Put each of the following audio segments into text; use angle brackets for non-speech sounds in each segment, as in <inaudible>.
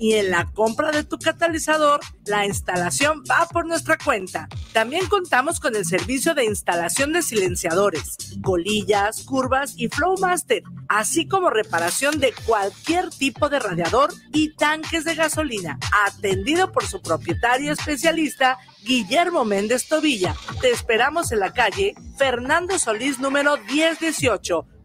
y en la compra de tu catalizador, la instalación va por nuestra cuenta. También contamos con el servicio de instalación de silenciadores, colillas, curvas y Flowmaster, así como reparación de cualquier tipo de radiador y tanques de gasolina, atendido por su propietario especialista Guillermo Méndez Tobilla. Te esperamos en la calle Fernando Solís número 1018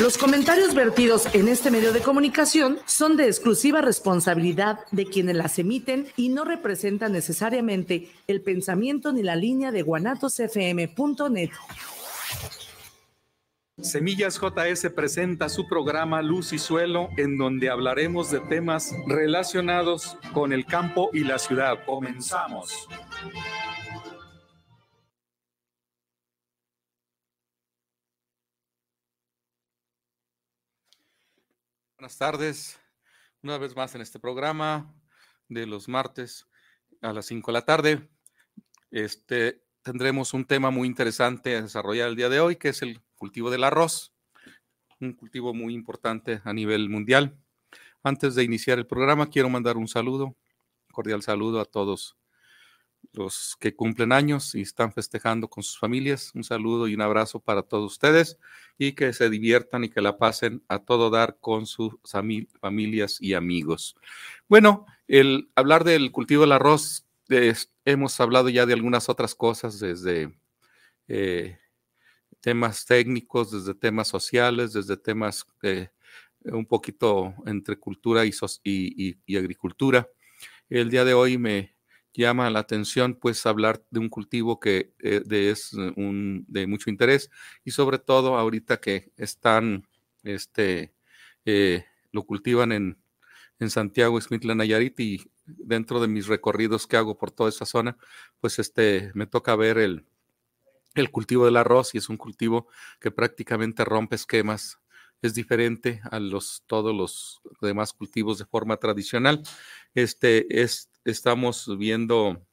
Los comentarios vertidos en este medio de comunicación son de exclusiva responsabilidad de quienes las emiten y no representan necesariamente el pensamiento ni la línea de guanatosfm.net. Semillas JS presenta su programa Luz y Suelo, en donde hablaremos de temas relacionados con el campo y la ciudad. Comenzamos. Buenas tardes, una vez más en este programa de los martes a las 5 de la tarde. Este, tendremos un tema muy interesante a desarrollar el día de hoy, que es el cultivo del arroz, un cultivo muy importante a nivel mundial. Antes de iniciar el programa, quiero mandar un saludo, cordial saludo a todos los que cumplen años y están festejando con sus familias. Un saludo y un abrazo para todos ustedes y que se diviertan y que la pasen a todo dar con sus familias y amigos. Bueno, el hablar del cultivo del arroz, hemos hablado ya de algunas otras cosas desde eh, temas técnicos, desde temas sociales, desde temas eh, un poquito entre cultura y agricultura. El día de hoy me, llama la atención pues hablar de un cultivo que eh, es eh, un, de mucho interés y sobre todo ahorita que están, este, eh, lo cultivan en, en Santiago, smithland Nayarit y dentro de mis recorridos que hago por toda esa zona, pues este, me toca ver el, el cultivo del arroz y es un cultivo que prácticamente rompe esquemas es diferente a los, todos los demás cultivos de forma tradicional. Este es estamos viendo,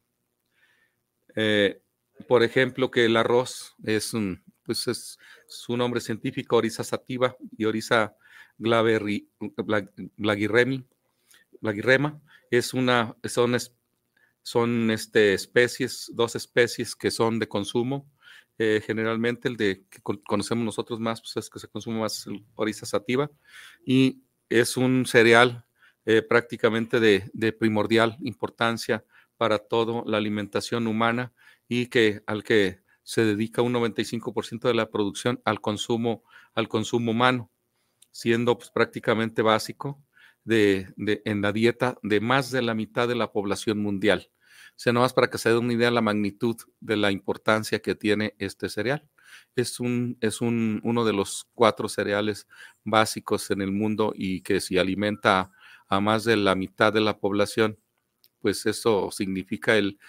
eh, por ejemplo, que el arroz es un, pues es su nombre científico, Orisa sativa y Orisa blaguirrema, es una, son, son este, especies, dos especies que son de consumo. Eh, generalmente el de que conocemos nosotros más, pues es que se consume más oriza sativa y es un cereal eh, prácticamente de, primordial importancia para toda la alimentación humana y que al que se dedica un 95% de la producción al consumo, al consumo humano, siendo pues, prácticamente básico de, en la dieta de más de la mitad de la población mundial. O sea, nomás para que se dé una idea de la magnitud de la importancia que tiene este cereal. Es, un, es uno de los cuatro cereales básicos en el mundo y que si alimenta a más de la mitad de la población, pues eso significa el,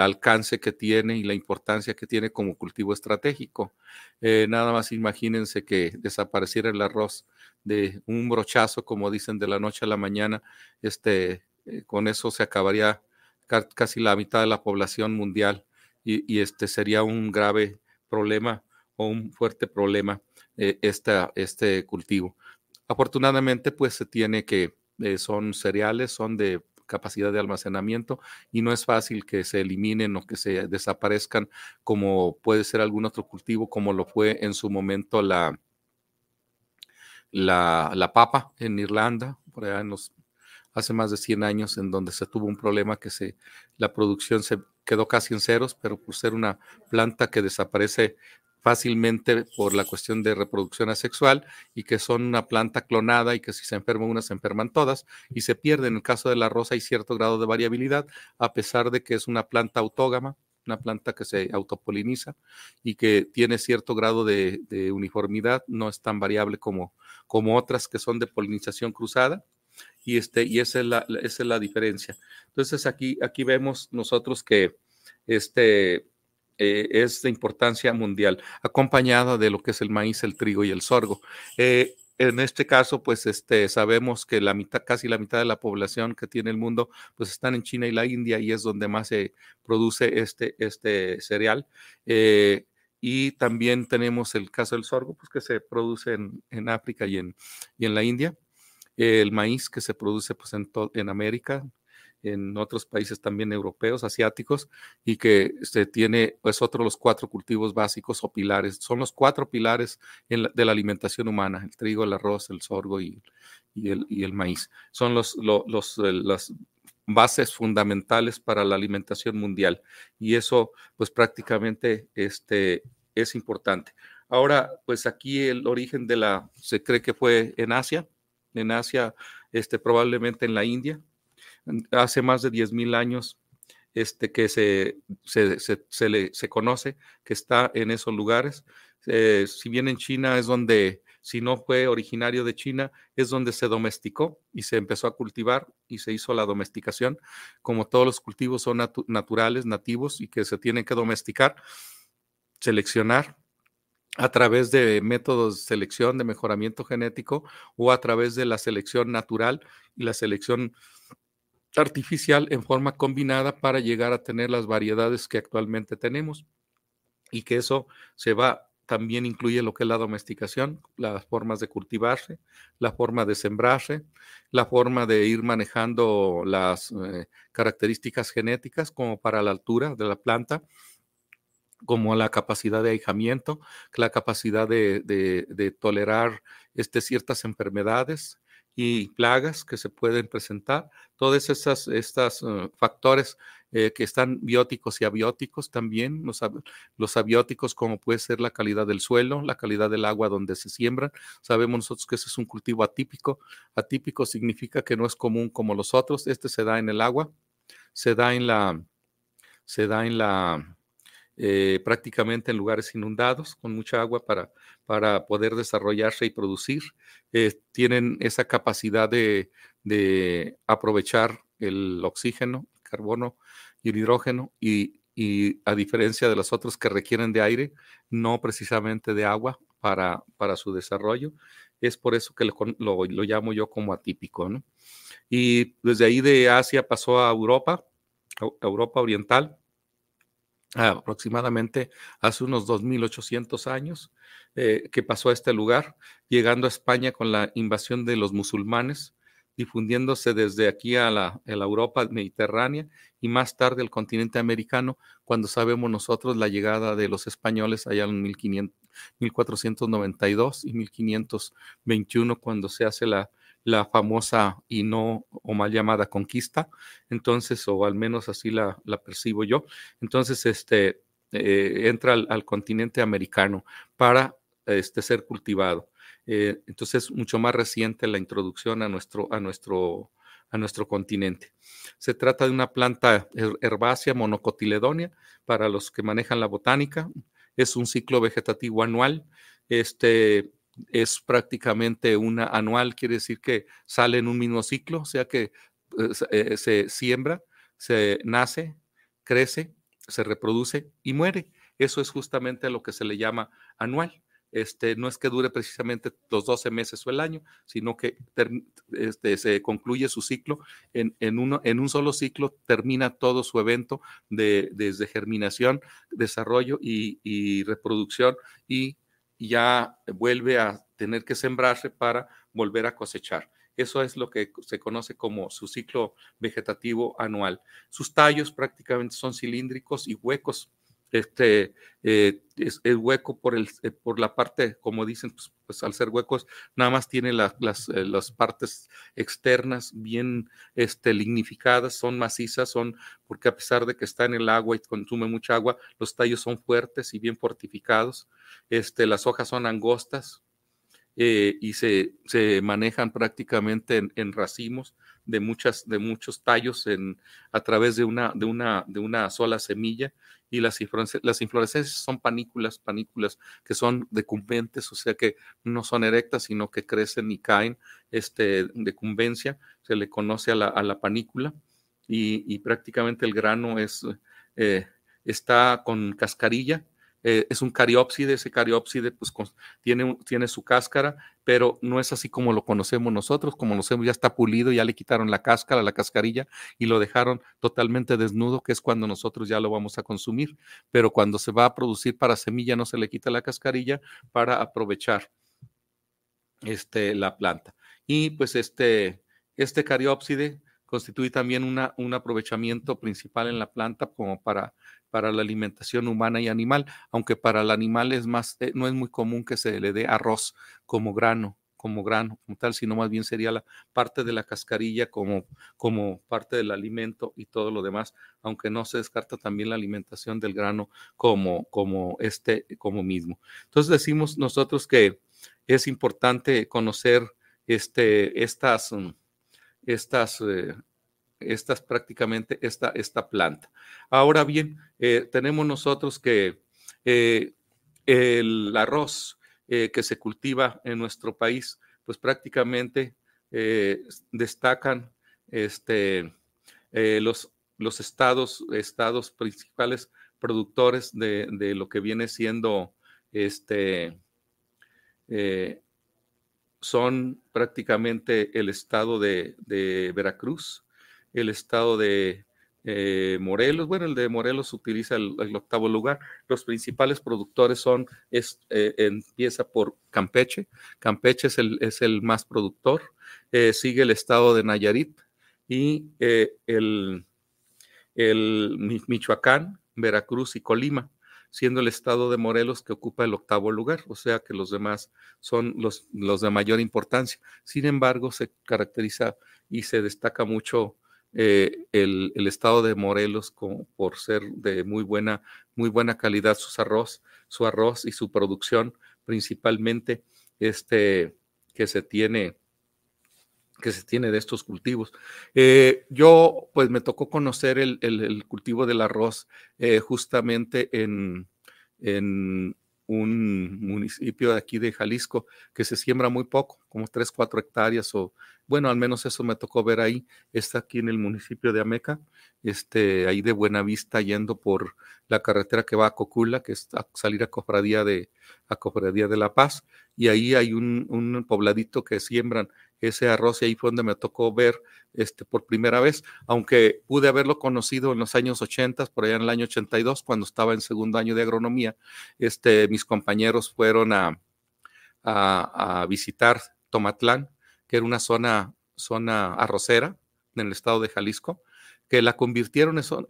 alcance que tiene y la importancia que tiene como cultivo estratégico. Eh, nada más imagínense que desapareciera el arroz de un brochazo, como dicen, de la noche a la mañana, este, eh, con eso se acabaría casi la mitad de la población mundial y, este sería un grave problema o un fuerte problema eh, este cultivo. Afortunadamente, pues se tiene que eh, son cereales, son de capacidad de almacenamiento y no es fácil que se eliminen o que se desaparezcan como puede ser algún otro cultivo, como lo fue en su momento la, la, papa en Irlanda, por allá hace más de 100 años, en donde se tuvo un problema que se, la producción se quedó casi en ceros, pero por ser una planta que desaparece fácilmente por la cuestión de reproducción asexual y que son una planta clonada y que si se enferma una se enferman todas y se pierde. En el caso de la rosa hay cierto grado de variabilidad a pesar de que es una planta autógama, una planta que se autopoliniza y que tiene cierto grado de, uniformidad, no es tan variable como, como otras que son de polinización cruzada y, este, y esa, es la, diferencia. Entonces aquí, aquí vemos nosotros que este, eh, es de importancia mundial, acompañada de lo que es el maíz, el trigo y el sorgo. Eh, en este caso, pues este, sabemos que la mitad, casi la mitad de la población que tiene el mundo, pues están en China y la India y es donde más se produce este, este cereal. Eh, y también tenemos el caso del sorgo, pues que se produce en, África y en, y en la India. El maíz que se produce pues en, en América, en otros países también europeos, asiáticos, y que se tiene, es otro de los cuatro cultivos básicos o pilares. Son los cuatro pilares de la alimentación humana, el trigo, el arroz, el sorgo y, el, maíz. Son eh, las bases fundamentales para la alimentación mundial. Y eso, pues prácticamente este, es importante. Ahora, pues aquí el origen de la, se cree que fue en Asia, en Asia, este, probablemente en la India, hace más de 10.000 años este, que se, se, se, conoce, que está en esos lugares. Eh, si bien en China es donde, si no fue originario de China, es donde se domesticó y se empezó a cultivar y se hizo la domesticación. Como todos los cultivos son naturales, nativos y que se tienen que domesticar, seleccionar a través de métodos de selección, de mejoramiento genético o a través de la selección natural y la selección artificial en forma combinada para llegar a tener las variedades que actualmente tenemos y que eso se va también incluye lo que es la domesticación, las formas de cultivarse, la forma de sembrarse, la forma de ir manejando las eh, características genéticas como para la altura de la planta, como la capacidad de ahijamiento, la capacidad de, de tolerar este, ciertas enfermedades, y plagas que se pueden presentar, todos estos estas, eh, factores eh, que están bióticos y abióticos también, los, los, abióticos como puede ser la calidad del suelo, la calidad del agua donde se siembra. Sabemos nosotros que ese es un cultivo atípico. Atípico significa que no es común como los otros. Este se da en el agua, se da en la, se da en la, eh, prácticamente en lugares inundados, con mucha agua para, para poder desarrollarse y producir. Eh, tienen esa capacidad de, aprovechar el oxígeno, el carbono y el hidrógeno y, a diferencia de los otros que requieren de aire, no precisamente de agua para, su desarrollo. Es por eso que lo, llamo yo como atípico. Y desde ahí de Asia pasó a Europa, a Europa Oriental, aproximadamente hace unos 2.800 años eh, que pasó a este lugar, llegando a España con la invasión de los musulmanes, difundiéndose desde aquí a la, Europa mediterránea y más tarde al continente americano, cuando sabemos nosotros la llegada de los españoles allá en 1500, 1492 y 1521, cuando se hace la la famosa y no o mal llamada conquista, entonces, o al menos así la, percibo yo. Entonces, este, eh, entra al, continente americano para este, ser cultivado. Entonces, eh, entonces, mucho más reciente la introducción a nuestro, a nuestro, a nuestro continente. Se trata de una planta herbácea monocotiledonia para los que manejan la botánica. Es un ciclo vegetativo anual. Este, es prácticamente una anual, quiere decir que sale en un mismo ciclo, o sea que pues, eh, se siembra, se nace, crece, se reproduce y muere. Eso es justamente lo que se le llama anual. Este, no es que dure precisamente los 12 meses o el año, sino que este, se concluye su ciclo en, en, un solo ciclo, termina todo su evento desde germinación, desarrollo y, y reproducción y ya vuelve a tener que sembrarse para volver a cosechar. Eso es lo que se conoce como su ciclo vegetativo anual. Sus tallos prácticamente son cilíndricos y huecos este, eh, es, el hueco por, el, eh, por la parte, como dicen, pues, pues, al ser huecos, nada más tiene eh, las, partes externas bien este, lignificadas, son macizas, son porque a pesar de que está en el agua y consume mucha agua, los tallos son fuertes y bien fortificados, este, las hojas son angostas y se, se, manejan prácticamente en, racimos de muchas de muchos tallos en, a través de una de una de una sola semilla y las, inflorescencias son panículas, panículas que son decumbentes, o sea que no son erectas, sino que crecen y caen este, decumbencia, se le conoce a la, panícula y, prácticamente el grano es, eh, está con cascarilla eh, es un cariópside, ese cariópside pues tiene, tiene su cáscara, pero no es así como lo conocemos nosotros, como lo conocemos ya está pulido, ya le quitaron la cáscara, la cascarilla y lo dejaron totalmente desnudo, que es cuando nosotros ya lo vamos a consumir, pero cuando se va a producir para semilla no se le quita la cascarilla para aprovechar este, la planta. Y pues este, este cariópside constituye también una, un aprovechamiento principal en la planta como para, para la alimentación humana y animal, aunque para el animal es más, eh, no es muy común que se le dé arroz como grano, como grano, como tal, sino más bien sería la parte de la cascarilla como, como parte del alimento y todo lo demás, aunque no se descarta también la alimentación del grano como, como este, como mismo. Entonces decimos nosotros que es importante conocer este, estas mm, estas, eh, estas prácticamente esta, esta planta. Ahora bien, eh, tenemos nosotros que eh, el arroz que se cultiva en nuestro país, pues prácticamente destacan este, los, los estados, estados principales productores de, lo que viene siendo este, son prácticamente el estado de, Veracruz, el estado de eh, Morelos, bueno, el de Morelos utiliza el, octavo lugar. Los principales productores son, es, eh, empieza por Campeche, Campeche es el, es el más productor, eh, sigue el estado de Nayarit y el Michoacán, Veracruz y Colima siendo el estado de Morelos que ocupa el octavo lugar, o sea que los demás son los, los de mayor importancia. Sin embargo, se caracteriza y se destaca mucho eh, el, estado de Morelos por ser de muy buena, muy buena calidad sus arroz, su arroz y su producción principalmente, este que se tiene que se tiene de estos cultivos. Eh, yo, pues, me tocó conocer el, cultivo del arroz eh, justamente en, un municipio de aquí de Jalisco que se siembra muy poco, como 3, 4 hectáreas o, bueno, al menos eso me tocó ver ahí. Está aquí en el municipio de Ameca, este, ahí de Buenavista, yendo por la carretera que va a Cocula, que es salir a Cofradía de, de La Paz, y ahí hay un, un pobladito que siembran ese arroz y ahí fue donde me tocó ver este, por primera vez, aunque pude haberlo conocido en los años 80, por allá en el año 82, cuando estaba en segundo año de agronomía, este, mis compañeros fueron a, a, visitar Tomatlán, que era una zona, zona arrocera en el estado de Jalisco, que la convirtieron en, zona,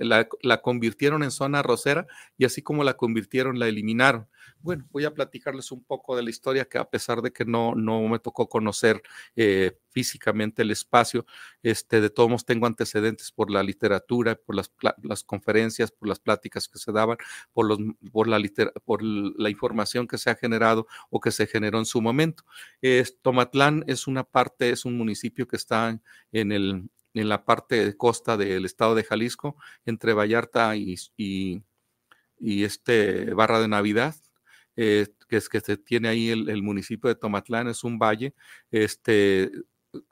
la, arrocera y así como la convirtieron, la eliminaron. Bueno, voy a platicarles un poco de la historia que a pesar de que no, no me tocó conocer eh, físicamente el espacio, este, de todos modos tengo antecedentes por la literatura, por las, conferencias, por las pláticas que se daban, por, los, por, la, por la información que se ha generado o que se generó en su momento. Tomatlán es una parte, es un municipio que está en el, en la parte de costa del estado de Jalisco, entre Vallarta y, y, este Barra de Navidad, eh, que es que se tiene ahí el, municipio de Tomatlán, es un valle este,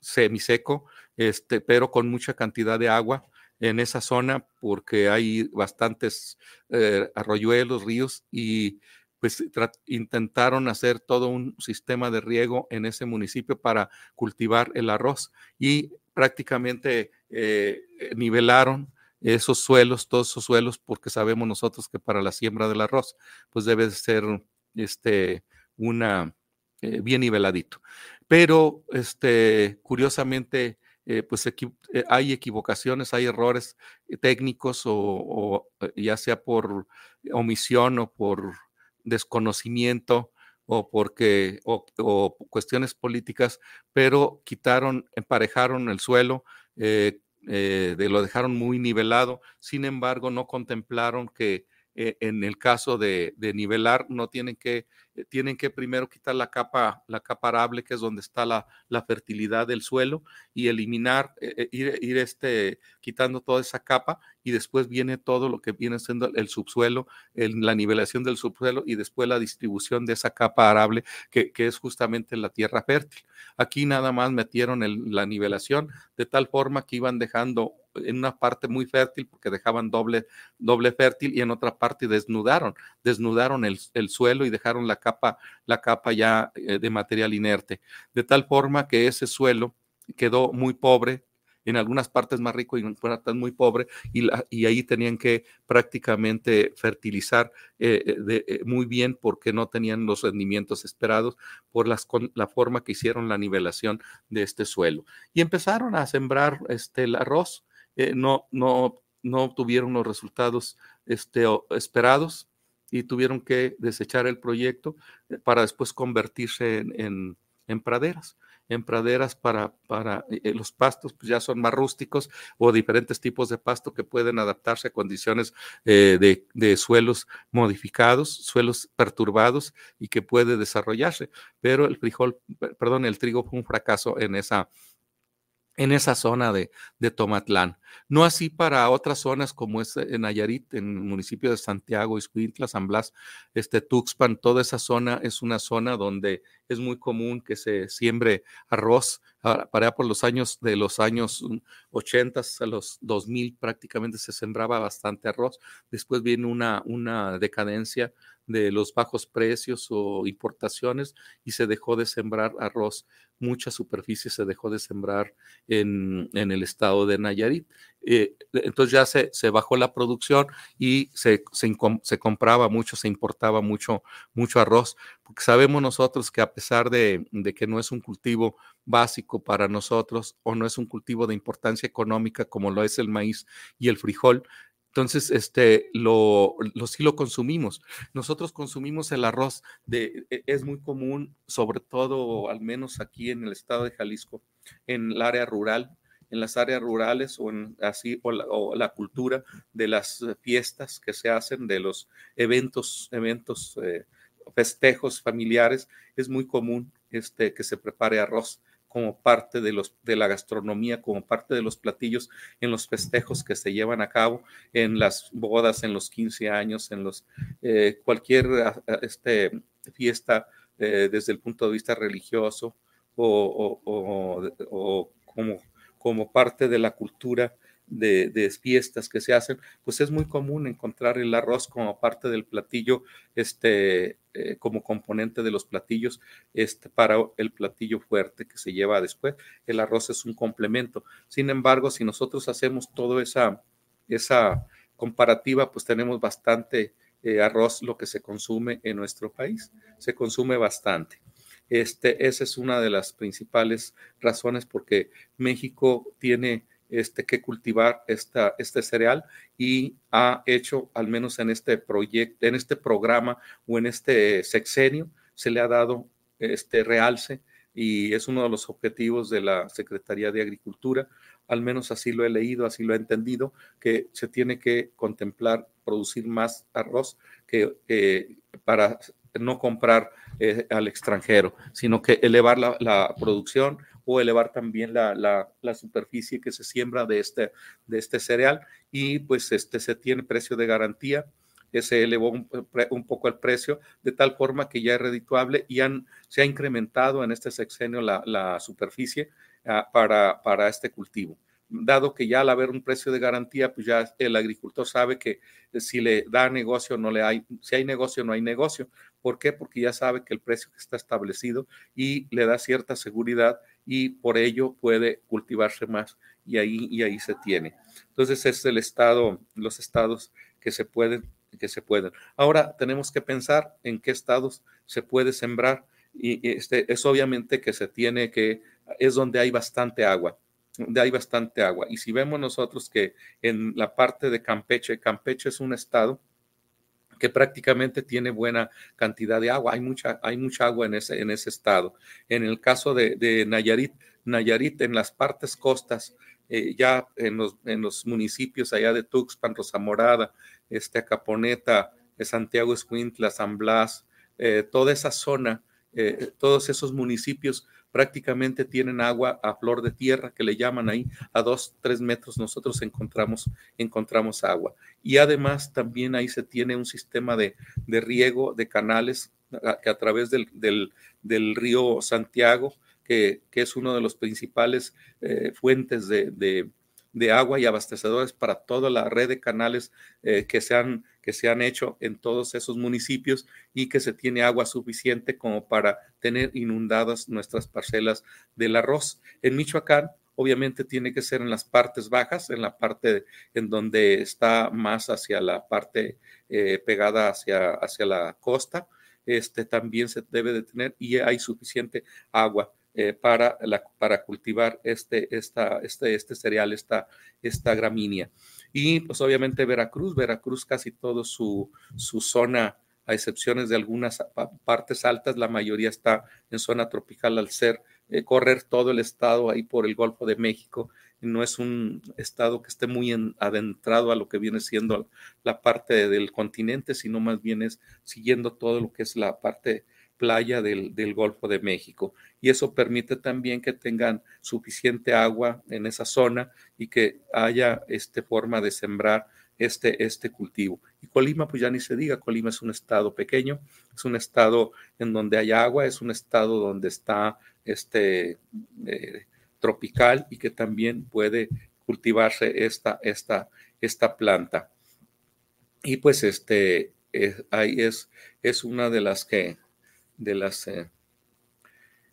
semiseco, este, pero con mucha cantidad de agua en esa zona porque hay bastantes eh, arroyuelos, ríos y pues intentaron hacer todo un sistema de riego en ese municipio para cultivar el arroz y prácticamente eh, eh, nivelaron esos suelos, todos esos suelos, porque sabemos nosotros que para la siembra del arroz, pues debe ser este, una, eh, bien niveladito. Pero, este, curiosamente, pues hay equivocaciones, hay errores técnicos o, ya sea por omisión o por desconocimiento o porque o, cuestiones políticas, pero quitaron, emparejaron el suelo, eh, eh, de, lo dejaron muy nivelado. Sin embargo, no contemplaron que eh, en el caso de, de nivelar no tienen que eh, tienen que primero quitar la capa, la capa arable, que es donde está la, la fertilidad del suelo, y eliminar, eh, eh, ir, ir, este, quitando toda esa capa, y después viene todo lo que viene siendo el subsuelo, la nivelación del subsuelo, y después la distribución de esa capa arable, que, que es justamente la tierra fértil. Aquí nada más metieron la nivelación, de tal forma que iban dejando en una parte muy fértil porque dejaban doble, doble fértil y en otra parte desnudaron, desnudaron el, el suelo y dejaron la, capa, la capa ya eh, de material inerte, de tal forma que ese suelo quedó muy pobre, en algunas partes más rico y en otras muy pobre, y, la, y, ahí tenían que prácticamente fertilizar eh, eh, muy bien porque no tenían los rendimientos esperados por las, la forma que hicieron la nivelación de este suelo. Y empezaron a sembrar este, el arroz, no, no, no obtuvieron los resultados este, esperados, y tuvieron que desechar el proyecto eh, para después convertirse en, en, praderas en praderas para, para eh, eh, los pastos, pues ya son más rústicos o diferentes tipos de pasto que pueden adaptarse a condiciones de, de, suelos modificados, suelos perturbados y que puede desarrollarse. Pero el frijol, perdón, el trigo fue un fracaso en esa, en esa zona de, de, Tomatlán. No así para otras zonas como es en Nayarit, en el municipio de Santiago, Iscuintla, San Blas, este, Tuxpan, toda esa zona es una zona donde es muy común que se siembre arroz. Ah, para por los años de los años 80 a los 2000 prácticamente se sembraba bastante arroz. Después viene una, una decadencia de los bajos precios o importaciones y se dejó de sembrar arroz mucha superficie se dejó de sembrar en, el estado de Nayarit. Eh, entonces ya se, bajó la producción y se, compraba mucho, se importaba mucho, mucho arroz, porque sabemos nosotros que a pesar de, de, que no es un cultivo básico para nosotros o no es un cultivo de importancia económica como lo es el maíz y el frijol, entonces, este, lo, lo sí lo consumimos. Nosotros consumimos el arroz, de, e, es muy común, sobre todo, al menos aquí en el estado de Jalisco, en el área rural, en las áreas rurales o en, así o la, cultura de las fiestas que se hacen de los eventos eventos eh, festejos familiares es muy común este que se prepare arroz como parte de, los, de la gastronomía, como parte de los platillos en los festejos que se llevan a cabo, en las bodas, en los 15 años, en los, eh, cualquier este, fiesta eh, desde el punto de vista religioso o, como, como parte de la cultura de, de, fiestas que se hacen, pues es muy común encontrar el arroz como parte del platillo este, eh, como componente de los platillos este, para el platillo fuerte que se lleva después. El arroz es un complemento. Sin embargo, si nosotros hacemos toda esa, esa comparativa, pues tenemos bastante eh, arroz lo que se consume en nuestro país. Se consume bastante. Este, esa es una de las principales razones porque México tiene este, que cultivar esta, este cereal y ha hecho, al menos en este proyecto, en este programa o en este sexenio, se le ha dado este realce y es uno de los objetivos de la Secretaría de Agricultura, al menos así lo he leído, así lo he entendido, que se tiene que contemplar producir más arroz que eh, para no comprar eh, al extranjero, sino que elevar la producción o elevar también la, la, superficie que se siembra de este, de este cereal y pues este se tiene precio de garantía se elevó un, poco el precio, de tal forma que ya es redituable y han, se ha incrementado en este sexenio la, la superficie ah, para, para, este cultivo. Dado que ya al haber un precio de garantía, pues ya el agricultor sabe que eh, si le da negocio, no le hay, si hay negocio, no hay negocio. ¿Por qué? Porque ya sabe que el precio que está establecido y le da cierta seguridad y por ello puede cultivarse más y ahí, y ahí se tiene. Entonces es el estado, los estados que se pueden, que se pueden. Ahora tenemos que pensar en qué estados se puede sembrar y este, es obviamente que se tiene que, es donde hay bastante agua, donde hay bastante agua. Y si vemos nosotros que en la parte de Campeche, Campeche es un estado que prácticamente tiene buena cantidad de agua. Hay mucha, hay mucha agua en ese, en ese estado. En el caso de, Nayarit, Nayarit en las partes costas, eh, ya en los, en los, municipios allá de Tuxpan, Rosa este, Acaponeta, eh, Santiago Escuintla, San Blas, eh, toda esa zona, todos esos municipios prácticamente tienen agua a flor de tierra, que le llaman ahí, a dos, tres metros nosotros encontramos, encontramos agua. Y además también ahí se tiene un sistema de, riego de canales a, que a través del, del, del río Santiago, que, que, es uno de los principales eh, fuentes de, de de agua y abastecedores para toda la red de canales eh, que, se han, que se han hecho en todos esos municipios y que se tiene agua suficiente como para tener inundadas nuestras parcelas del arroz. En Michoacán, obviamente tiene que ser en las partes bajas, en la parte en donde está más hacia la parte eh, pegada hacia, hacia la costa. Este también se debe de tener y hay suficiente agua. Eh, para, para cultivar este, esta, este, este cereal, esta, esta gramínea. Y pues obviamente Veracruz, Veracruz casi todo su, su zona, a excepciones de algunas partes altas, la mayoría está en zona tropical al ser eh, correr todo el estado ahí por el Golfo de México. No es un estado que esté muy adentrado a lo que viene siendo la parte del continente, sino más bien es siguiendo todo lo que es la parte playa del, Golfo de México. Y eso permite también que tengan suficiente agua en esa zona y que haya este forma de sembrar este, este cultivo. Y Colima, pues ya ni se diga, Colima es un estado pequeño, es un estado en donde hay agua, es un estado donde está este eh, tropical y que también puede cultivarse esta, esta, esta planta. Y pues este, eh, ahí es, es una de las que de las eh,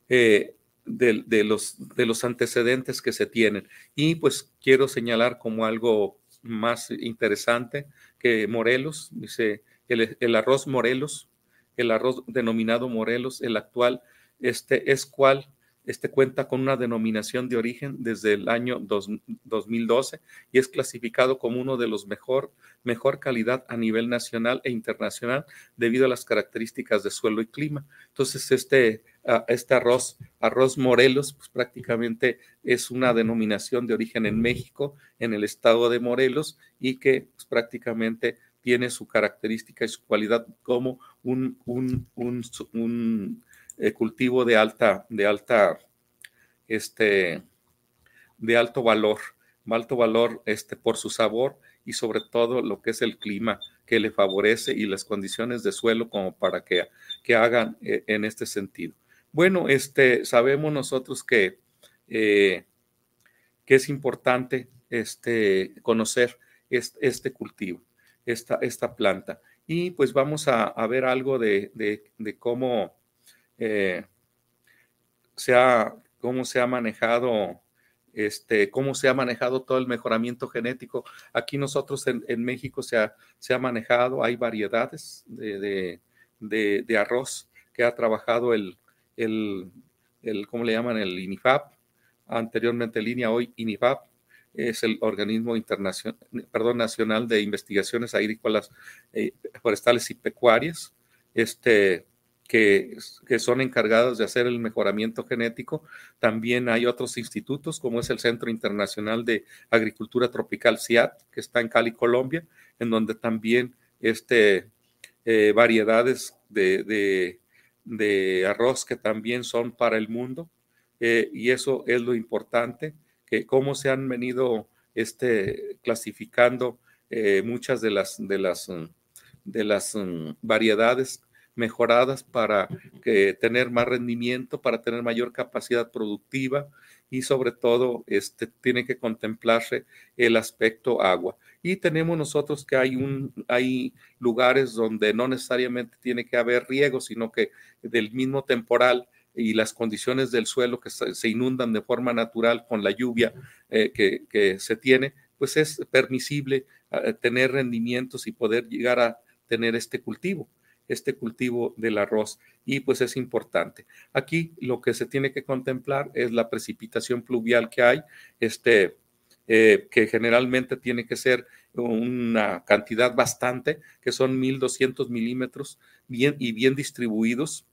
eh, de, los, de los antecedentes que se tienen. Y pues quiero señalar como algo más interesante que Morelos, dice, el, el arroz Morelos, el arroz denominado Morelos, el actual, este es cual este cuenta con una denominación de origen desde el año 2012 y es clasificado como uno de los mejor, mejor calidad a nivel nacional e internacional debido a las características de suelo y clima. Entonces, este, este arroz, arroz Morelos, pues prácticamente es una denominación de origen en México, en el estado de Morelos y que pues, prácticamente tiene su característica y su cualidad como un eh, cultivo de alta, de alta, este, de alto valor, alto valor este, por su sabor y sobre todo lo que es el clima que le favorece y las condiciones de suelo como para que, que hagan eh, en este sentido. Bueno, este, sabemos nosotros que, eh, que es importante este, conocer este, cultivo, esta, esta planta. Y pues vamos a, ver algo de cómo eh, se ha, cómo se ha manejado este, cómo se ha manejado todo el mejoramiento genético. Aquí nosotros en, México se ha, se ha, manejado, hay variedades de, arroz que ha trabajado el, el, el, ¿cómo le llaman? El INIFAP, anteriormente línea, hoy INIFAP, es el organismo internacional, perdón, nacional de investigaciones agrícolas, eh, forestales y pecuarias. Este, que, son encargados de hacer el mejoramiento genético. También hay otros institutos, como es el Centro Internacional de Agricultura Tropical CIAT, que está en Cali, Colombia, en donde también este, eh, variedades de, de, de, arroz que también son para el mundo. Eh, y eso es lo importante, que cómo se han venido este, clasificando eh, muchas de las, de las, de las mm, variedades mejoradas para que, tener más rendimiento, para tener mayor capacidad productiva y sobre todo este, tiene que contemplarse el aspecto agua. Y tenemos nosotros que hay, un, hay lugares donde no necesariamente tiene que haber riego, sino que del mismo temporal y las condiciones del suelo que se inundan de forma natural con la lluvia eh, que, que, se tiene, pues es permisible eh, tener rendimientos y poder llegar a tener este cultivo este cultivo del arroz y pues es importante. Aquí lo que se tiene que contemplar es la precipitación pluvial que hay, este, eh, que generalmente tiene que ser una cantidad bastante, que son 1200 milímetros bien, y bien distribuidos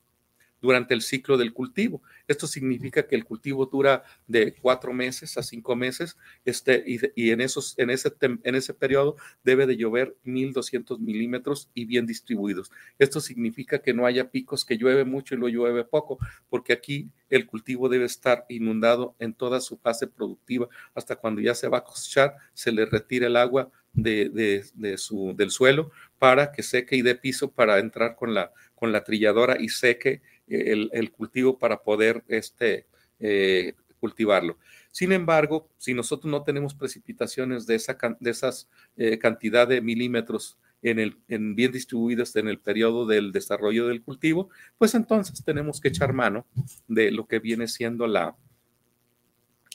durante el ciclo del cultivo. Esto significa que el cultivo dura de cuatro meses a cinco meses este, y, en, esos, en, ese en ese periodo debe de llover 1200 milímetros y bien distribuidos. Esto significa que no haya picos que llueve mucho y lo llueve poco, porque aquí el cultivo debe estar inundado en toda su fase productiva hasta cuando ya se va a cosechar, se le retira el agua de, de, de su, del suelo para que seque y dé piso para entrar con la, con la trilladora y seque el, cultivo para poder este, eh, cultivarlo. Sin embargo, si nosotros no tenemos precipitaciones de esa de esas, eh, cantidad de milímetros bien distribuidas en el periodo del desarrollo del cultivo, pues entonces tenemos que echar mano de lo que viene siendo la,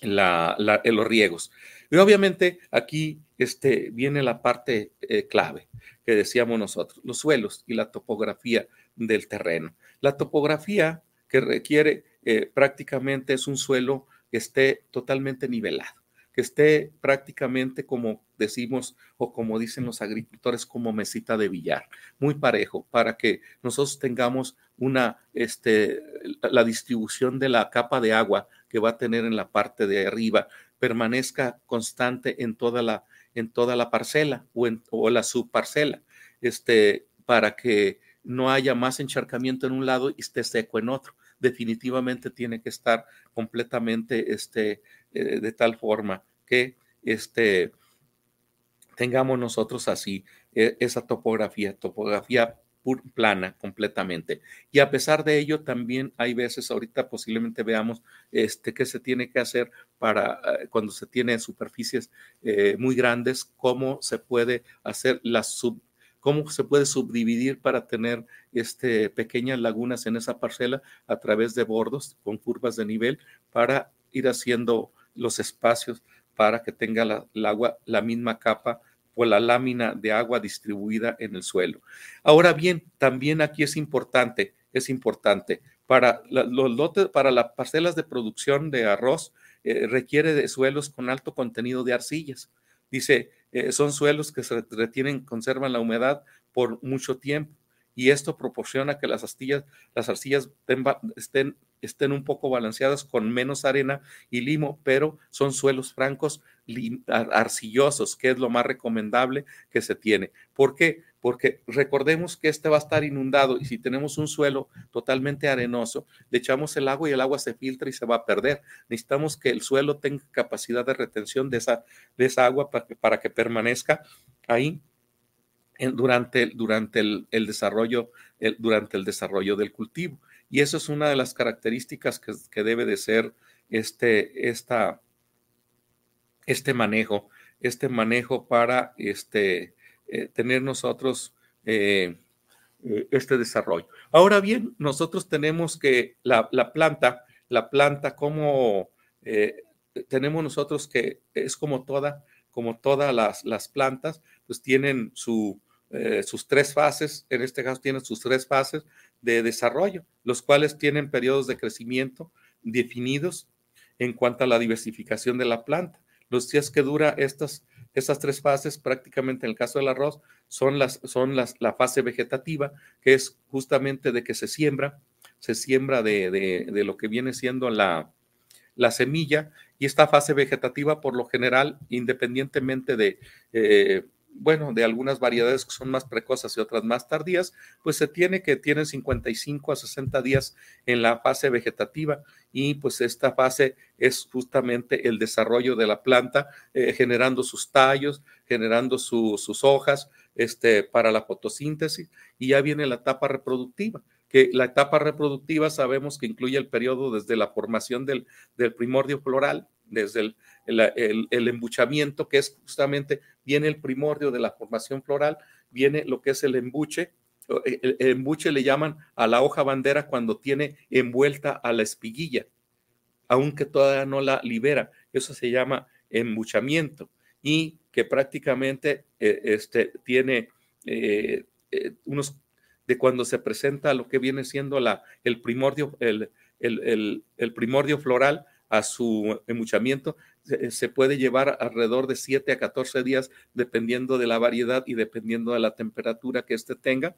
los riegos. Y obviamente aquí este, viene la parte eh, clave que decíamos nosotros, los suelos y la topografía del terreno. La topografía que requiere eh, prácticamente es un suelo que esté totalmente nivelado, que esté prácticamente como decimos o como dicen los agricultores como mesita de billar, muy parejo para que nosotros tengamos una este la distribución de la capa de agua que va a tener en la parte de arriba permanezca constante en toda la en toda la parcela o en o la subparcela, este para que no haya más encharcamiento en un lado y esté seco en otro. Definitivamente tiene que estar completamente este, eh, de tal forma que este, tengamos nosotros así e, esa topografía, topografía plana completamente. Y a pesar de ello, también hay veces, ahorita posiblemente veamos este, qué se tiene que hacer para eh, cuando se tiene superficies eh, muy grandes, cómo se puede hacer la sub cómo se puede subdividir para tener este, pequeñas lagunas en esa parcela a través de bordos con curvas de nivel para ir haciendo los espacios para que tenga la, el agua la misma capa o la lámina de agua distribuida en el suelo. Ahora bien, también aquí es importante, es importante, para los lotes, para las parcelas de producción de arroz, eh, requiere de suelos con alto contenido de arcillas. Dice, eh, son suelos que se retienen, conservan la humedad por mucho tiempo y esto proporciona que las astillas, las arcillas estén, estén, un poco balanceadas con menos arena y limo, pero son suelos francos arcillosos, que es lo más recomendable que se tiene. ¿Por qué? porque recordemos que este va a estar inundado y si tenemos un suelo totalmente arenoso, le echamos el agua y el agua se filtra y se va a perder. Necesitamos que el suelo tenga capacidad de retención de esa, esa agua para que, para que permanezca ahí durante, durante, el, desarrollo, durante el desarrollo del cultivo. Y eso es una de las características que, debe de ser este, este manejo, este manejo para este, eh, tener nosotros eh, eh, este desarrollo. Ahora bien, nosotros tenemos que la, planta, la planta como tenemos nosotros que es como toda, como todas las, plantas, pues tienen su, sus tres fases, en este caso tienen sus tres fases de desarrollo, los cuales tienen periodos de crecimiento definidos en cuanto a la diversificación de la planta. Los días que dura estas estas tres fases prácticamente en el caso del arroz son, las, son las, la fase vegetativa, que es justamente de que se siembra, se siembra de, lo que viene siendo la, la semilla y esta fase vegetativa por lo general, independientemente de eh, bueno, de algunas variedades que son más precoces y otras más tardías, pues se tiene que tienen 55 a 60 días en la fase vegetativa y pues esta fase es justamente el desarrollo de la planta, eh, generando sus tallos, generando sus hojas este, para la fotosíntesis y ya viene la etapa reproductiva que la etapa reproductiva sabemos que incluye el periodo desde la formación del, del primordio floral, desde el, el, embuchamiento, que es justamente, viene el primordio de la formación floral, viene lo que es el embuche. Eh, el embuche le llaman a la hoja bandera cuando tiene envuelta a la espiguilla, aunque todavía no la libera. Eso se llama embuchamiento y que prácticamente eh, este, tiene eh, unos de cuando se presenta lo que viene siendo la, el, primordio, el, el, el primordio floral a su emuchamiento eh, se puede llevar alrededor de 7 a 14 días dependiendo de la variedad y dependiendo de la temperatura que éste tenga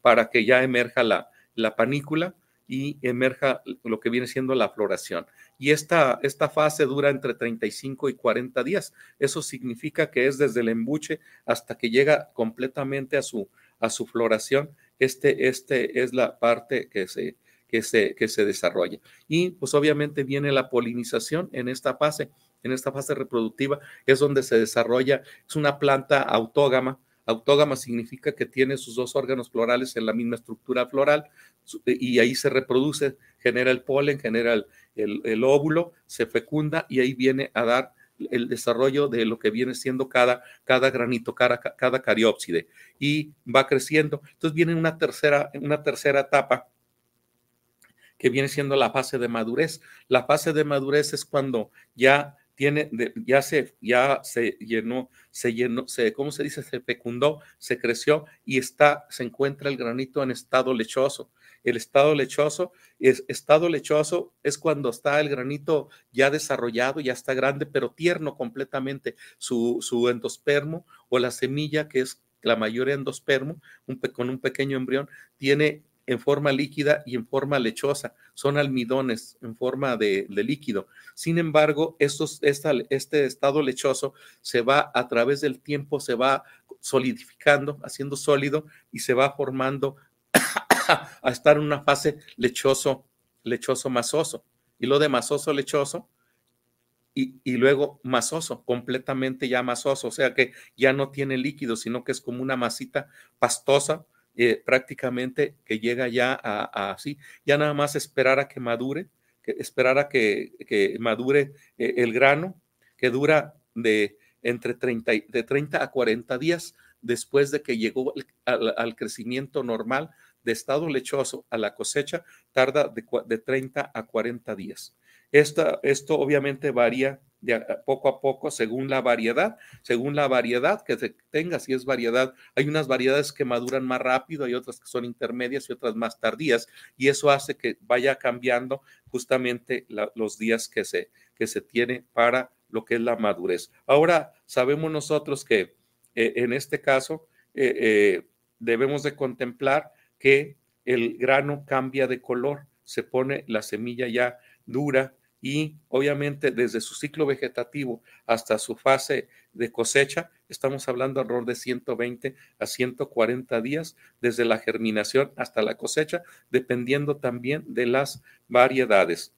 para que ya emerja la, la panícula y emerja lo que viene siendo la floración. Y esta, esta fase dura entre 35 y 40 días. Eso significa que es desde el embuche hasta que llega completamente a su, a su floración este, este es la parte que se, que, se, que se desarrolla. Y pues obviamente viene la polinización en esta fase, en esta fase reproductiva, es donde se desarrolla, es una planta autógama, Autógama significa que tiene sus dos órganos florales en la misma estructura floral y ahí se reproduce, genera el polen, genera el, óvulo, se fecunda y ahí viene a dar el desarrollo de lo que viene siendo cada, cada granito, cada, cada cariópside, y va creciendo. Entonces viene una tercera, una tercera etapa que viene siendo la fase de madurez. La fase de madurez es cuando ya tiene, ya se, ya se llenó, se llenó, se, ¿cómo se dice? Se fecundó, se creció y está, se encuentra el granito en estado lechoso. El estado lechoso, es, estado lechoso es cuando está el granito ya desarrollado, ya está grande, pero tierno completamente, su, endospermo o la semilla, que es la mayor endospermo, con un pequeño embrión, tiene en forma líquida y en forma lechosa. Son almidones en forma de, líquido. Sin embargo, estos, este estado lechoso se va a través del tiempo, se va solidificando, haciendo sólido y se va formando a, estar en una fase lechoso, lechoso, masoso. Y lo de masoso, lechoso, y, luego masoso, completamente ya masoso, o sea que ya no tiene líquido, sino que es como una masita pastosa, eh, prácticamente que llega ya a, así, ya nada más esperar a que madure, que esperar a que, que madure eh, el grano, que dura de entre 30, de 30 a 40 días después de que llegó al crecimiento normal de estado lechoso a la cosecha tarda de, de 30 a 40 días. Esta, esto obviamente varía de poco a poco según la variedad, según la variedad que se tenga, si es variedad, hay unas variedades que maduran más rápido, hay otras que son intermedias y otras más tardías, y eso hace que vaya cambiando justamente los días que se, que se tiene para lo que es la madurez. Ahora, sabemos nosotros que eh, en este caso eh, eh, debemos de contemplar que el grano cambia de color, se pone la semilla ya dura y obviamente desde su ciclo vegetativo hasta su fase de cosecha, estamos hablando alrededor de 120 a 140 días desde la germinación hasta la cosecha, dependiendo también de las variedades.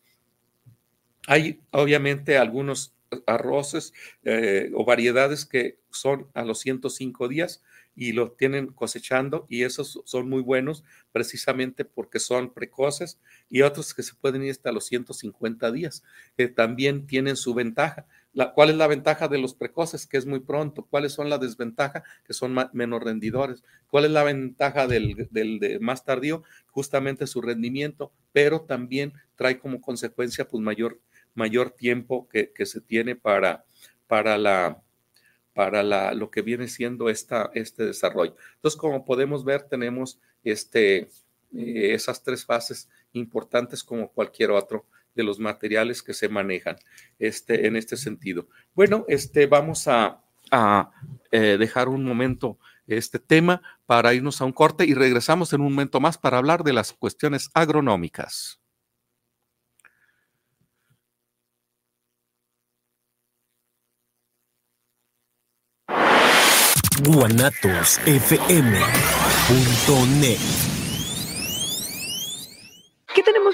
Hay obviamente algunos arroces eh, o variedades que son a los 105 días, y los tienen cosechando y esos son muy buenos precisamente porque son precoces y otros que se pueden ir hasta los 150 días, que también tienen su ventaja. La, ¿Cuál es la ventaja de los precoces? Que es muy pronto. ¿Cuáles son las desventajas? Que son menos rendidores. ¿Cuál es la ventaja del, más tardío? Justamente su rendimiento, pero también trae como consecuencia pues mayor, mayor tiempo que, que se tiene para, para la, para lo que viene siendo esta, este desarrollo. Entonces, como podemos ver, tenemos este, eh, esas tres fases importantes como cualquier otro de los materiales que se manejan este, en este sentido. Bueno, este, vamos a, eh, dejar un momento este tema para irnos a un corte y regresamos en un momento más para hablar de las cuestiones agronómicas. guanatosfm.net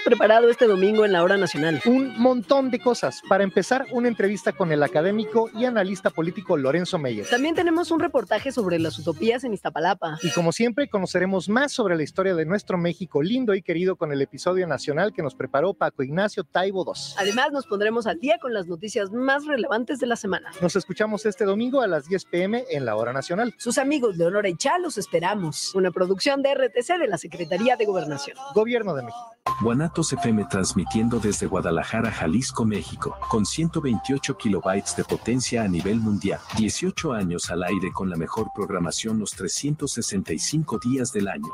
preparado este domingo en la hora nacional? Un montón de cosas. Para empezar, una entrevista con el académico y analista político Lorenzo Meyer. También tenemos un reportaje sobre las utopías en Iztapalapa. Y como siempre, conoceremos más sobre la historia de nuestro México lindo y querido con el episodio nacional que nos preparó Paco Ignacio Taibo II. Además, nos pondremos al día con las noticias más relevantes de la semana. Nos escuchamos este domingo a las 10 pm en la hora nacional. Sus amigos Leonora y Chá los esperamos. Una producción de RTC de la Secretaría de Gobernación. Gobierno de México. Guanatos FM transmitiendo desde Guadalajara, Jalisco, México, con 128 kilobytes de potencia a nivel mundial, 18 años al aire con la mejor programación los 365 días del año.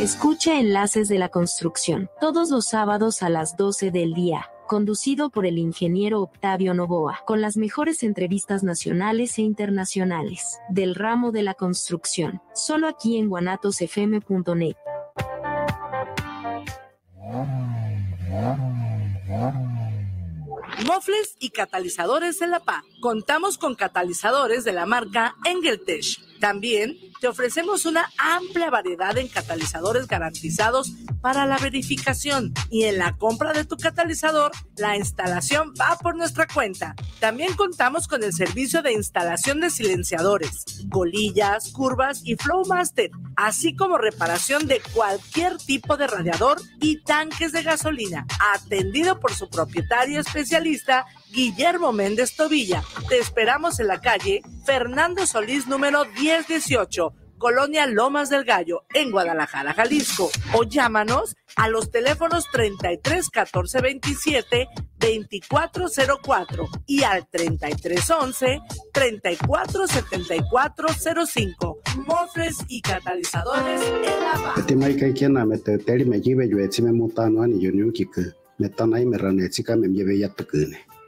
Escucha Enlaces de la Construcción, todos los sábados a las 12 del día, conducido por el ingeniero Octavio Novoa, con las mejores entrevistas nacionales e internacionales del ramo de la construcción, solo aquí en guanatosfm.net. Mofles y catalizadores en La PA. Contamos con catalizadores de la marca Engeltech. También te ofrecemos una amplia variedad en catalizadores garantizados para la verificación y en la compra de tu catalizador, la instalación va por nuestra cuenta. También contamos con el servicio de instalación de silenciadores, colillas, curvas y Flowmaster, así como reparación de cualquier tipo de radiador y tanques de gasolina, atendido por su propietario especialista Guillermo Méndez Tobilla. Te esperamos en la calle Fernando Solís número 1018, Colonia Lomas del Gallo, en Guadalajara, Jalisco. O llámanos a los teléfonos 33 14 27 2404 y al 33 11 74 05 Mofres y catalizadores en la barra. Este, y me eh, me me lleve ya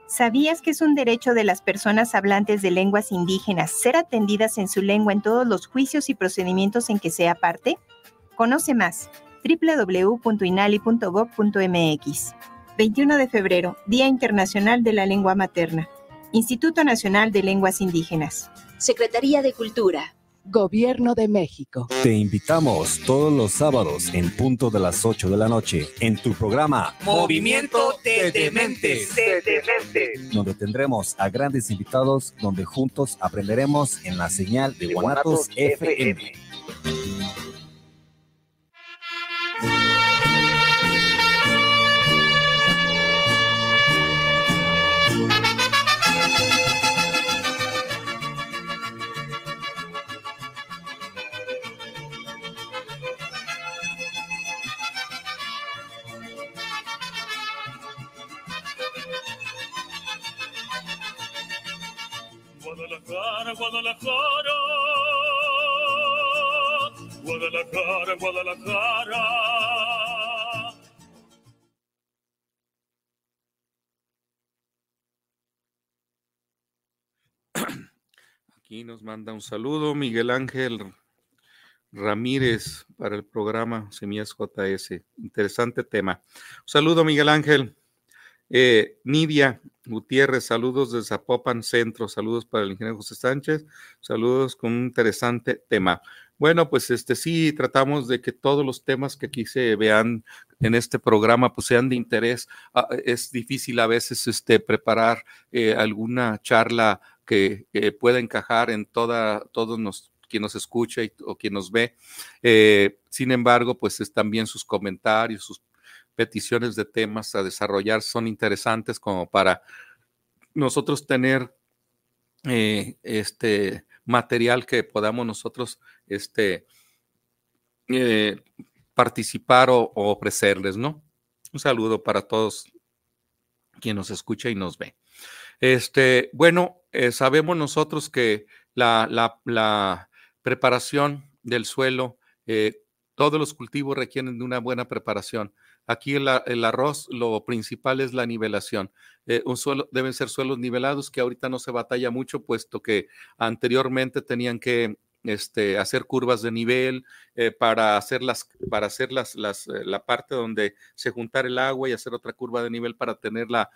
¿Sabías que es un derecho de las personas hablantes de lenguas indígenas ser atendidas en su lengua en todos los juicios y procedimientos en que sea parte? Conoce más www.inali.gov.mx 21 de febrero, Día Internacional de la Lengua Materna. Instituto Nacional de Lenguas Indígenas. Secretaría de Cultura. Gobierno de México. Te invitamos todos los sábados en punto de las 8 de la noche en tu programa Movimiento de Dementes, donde tendremos a grandes invitados donde juntos aprenderemos en la señal de, Guanatos, FM. Guadalajara, Guadalajara. Guadalajara, Aquí nos manda un saludo Miguel Ángel Ramírez para el programa Semillas JS. Interesante tema. saludo Miguel Ángel. Eh, Nidia Gutiérrez, saludos desde Zapopan Centro, saludos para el ingeniero José Sánchez, saludos con un interesante tema. Bueno, pues este sí, tratamos de que todos los temas que aquí se vean en este programa pues sean de interés. Ah, es difícil a veces este, preparar eh, alguna charla que pueda encajar en toda, todos nos, quien nos escucha o quienes nos ve. Eh, sin embargo, pues es también sus comentarios, sus peticiones de temas a desarrollar son interesantes como para nosotros tener eh, este material que podamos nosotros este, eh, participar o, ofrecerles, ¿no? Un saludo para todos quien nos escucha y nos ve. Este, bueno, eh, sabemos nosotros que la, la, la preparación del suelo, todos los cultivos requieren de una buena preparación. Aquí el, arroz, lo principal es la nivelación. Eh, un suelo, deben ser suelos nivelados que ahorita no se batalla mucho, puesto que anteriormente tenían que este, hacer curvas de nivel para eh, hacer, para hacer las, eh, la parte donde se juntar el agua y hacer otra curva de nivel para tener la,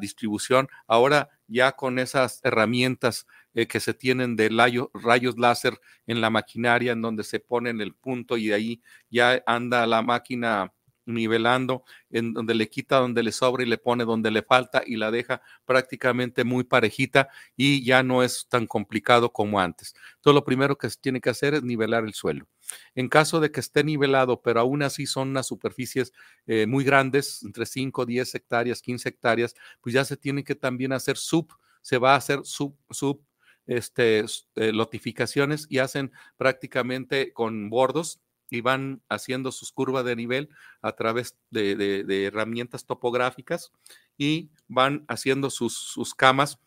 distribución. Ahora ya con esas herramientas que se tienen de rayos láser en la maquinaria, en donde se ponen el punto y de ahí ya anda la máquina nivelando, en donde le quita, donde le sobra y le pone donde le falta y la deja prácticamente muy parejita y ya no es tan complicado como antes. Entonces lo primero que se tiene que hacer es nivelar el suelo. En caso de que esté nivelado, pero aún así son unas superficies eh, muy grandes, entre 5, 10 hectáreas, 15 hectáreas, pues ya se tiene que también hacer sub, se va a hacer sub, sub este, eh, lotificaciones y hacen prácticamente con bordos y van haciendo sus curvas de nivel a través de, herramientas topográficas y van haciendo sus, camas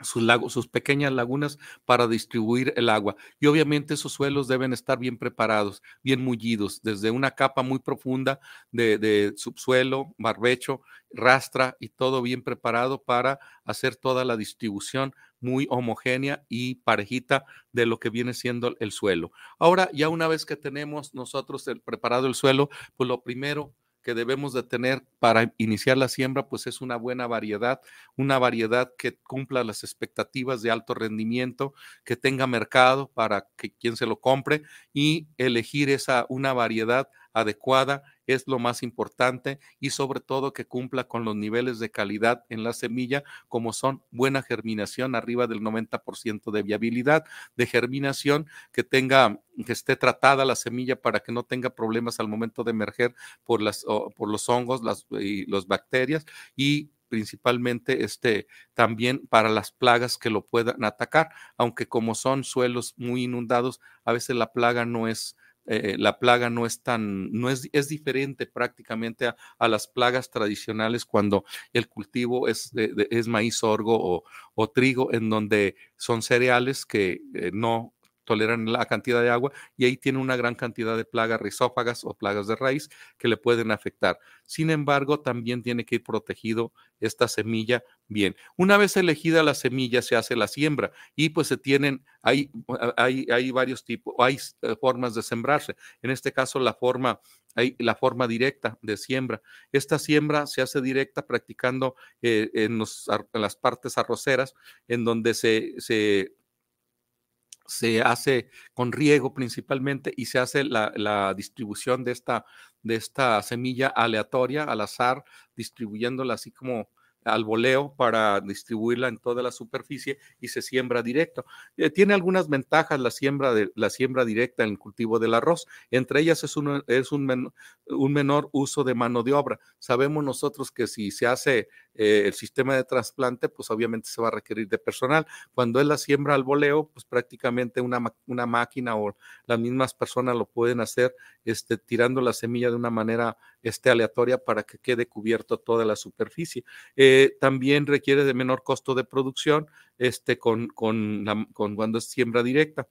sus, lagos, sus pequeñas lagunas para distribuir el agua. Y obviamente esos suelos deben estar bien preparados, bien mullidos, desde una capa muy profunda de subsuelo, barbecho, rastra y todo bien preparado para hacer toda la distribución muy homogénea y parejita de lo que viene siendo el suelo. Ahora, ya una vez que tenemos nosotros preparado el suelo, pues lo primero que debemos de tener para iniciar la siembra, pues es una buena variedad, una variedad que cumpla las expectativas de alto rendimiento, que tenga mercado para que quien se lo compre y elegir esa una variedad adecuada es lo más importante y sobre todo que cumpla con los niveles de calidad en la semilla, como son buena germinación arriba del 90% de viabilidad, de germinación que tenga que esté tratada la semilla para que no tenga problemas al momento de emerger por, las, por los hongos las, y las bacterias y principalmente este, también para las plagas que lo puedan atacar, aunque como son suelos muy inundados, a veces la plaga no es eh, eh, la plaga no es tan, no es, es diferente prácticamente a, las plagas tradicionales cuando el cultivo es, de, es maíz, sorgo o, trigo, en donde son cereales que eh, no toleran la cantidad de agua y ahí tiene una gran cantidad de plagas rizófagas o plagas de raíz que le pueden afectar. Sin embargo, también tiene que ir protegido esta semilla bien. Una vez elegida la semilla, se hace la siembra y pues se tienen, hay, hay, hay varios tipos, hay eh, formas de sembrarse. En este caso, la forma hay la forma directa de siembra. Esta siembra se hace directa practicando eh, en, en, las partes arroceras, en donde se, se se hace con riego principalmente y se hace la, la, distribución de esta, de esta semilla aleatoria al azar, distribuyéndola así como al voleo para distribuirla en toda la superficie y se siembra directo. Eh, tiene algunas ventajas la siembra, de, la siembra directa en el cultivo del arroz. Entre ellas es, un, es un, un menor uso de mano de obra. Sabemos nosotros que si se hace eh, el sistema de trasplante, pues obviamente se va a requerir de personal. Cuando es la siembra al voleo, pues prácticamente una, una máquina o las mismas personas lo pueden hacer este, tirando la semilla de una manera este, aleatoria para que quede cubierto toda la superficie. Eh, también requiere de menor costo de producción este, con, con, la, con cuando es siembra directa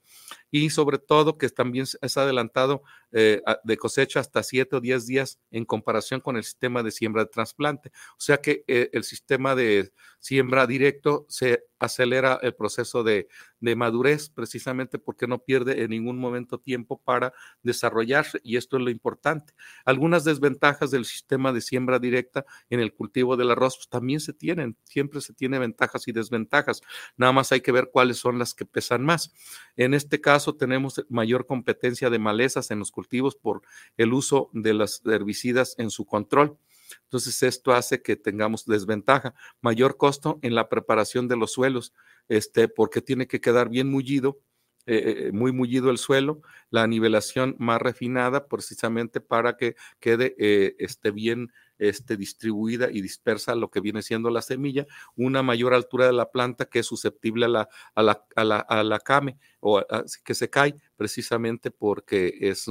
y sobre todo que también es adelantado eh, de cosecha hasta 7 o 10 días en comparación con el sistema de siembra de trasplante. O sea que eh, el sistema de siembra directo se acelera el proceso de, de madurez precisamente porque no pierde en ningún momento tiempo para desarrollarse y esto es lo importante. Algunas desventajas del sistema de siembra directa en el cultivo del arroz pues, también se tienen, siempre se tiene ventajas y desventajas, nada más hay que ver cuáles son las que pesan más. En este caso, tenemos mayor competencia de malezas en los cultivos por el uso de las herbicidas en su control. Entonces, esto hace que tengamos desventaja, mayor costo en la preparación de los suelos, este, porque tiene que quedar bien mullido, eh, eh, muy mullido el suelo, la nivelación más refinada, precisamente para que quede eh, esté bien este, distribuida y dispersa lo que viene siendo la semilla, una mayor altura de la planta que es susceptible a la, a la, a la, a la came o que se cae precisamente porque es